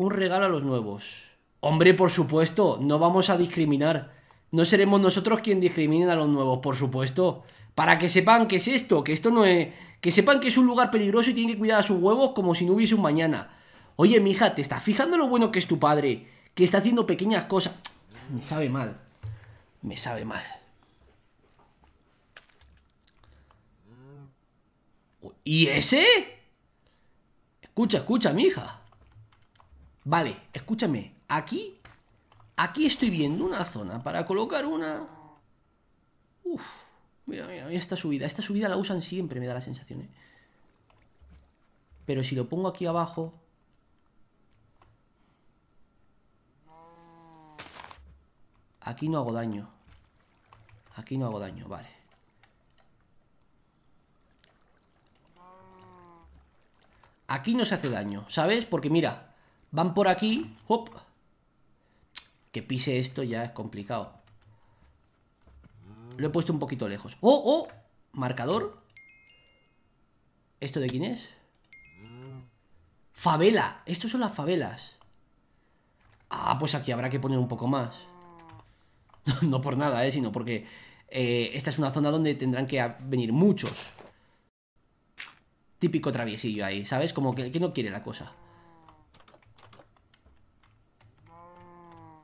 un regalo a los nuevos. Hombre, por supuesto, no vamos a discriminar. No seremos nosotros quien discriminen a los nuevos, por supuesto. Para que sepan que es esto, que esto no es... Que sepan que es un lugar peligroso y tienen que cuidar a sus huevos como si no hubiese un mañana. Oye, mija, ¿te estás fijando lo bueno que es tu padre? Que está haciendo pequeñas cosas. Me sabe mal. Me sabe mal. ¿Y ese? Escucha, escucha, mija. Vale, escúchame. Aquí, aquí estoy viendo una zona para colocar una... Uf, mira, mira, esta subida. Esta subida la usan siempre, me da la sensación, ¿eh? Pero si lo pongo aquí abajo... Aquí no hago daño. Aquí no hago daño, vale. Aquí no se hace daño, ¿sabes? Porque mira, Van por aquí. Que pise esto ya es complicado. Lo he puesto un poquito lejos. ¡Oh, oh! Marcador. ¿Esto de quién es? ¡Favela! Estos son las favelas. Ah, pues aquí habrá que poner un poco más. no por nada, ¿eh? Sino porque eh, esta es una zona donde tendrán que venir muchos. Típico traviesillo ahí, ¿sabes? Como que no quiere la cosa.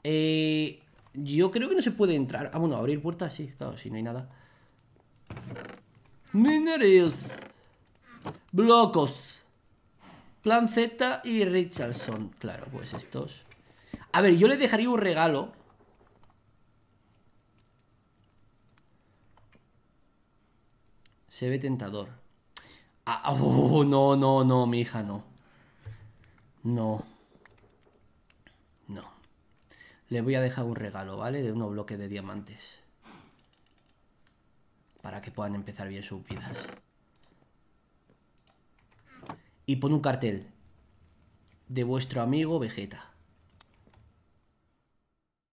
Eh, yo creo que no se puede entrar. Ah, bueno, abrir puertas, sí, claro, si no hay nada. Mineros. Blocos. Plan Z y Richardson. Claro, pues estos. A ver, yo le dejaría un regalo. Se ve tentador. Ah, oh, no, no, no, mi hija, no. No. No le voy a dejar un regalo, ¿vale? De unos bloques de diamantes. Para que puedan empezar bien sus vidas. Y pon un cartel. De vuestro amigo Vegeta.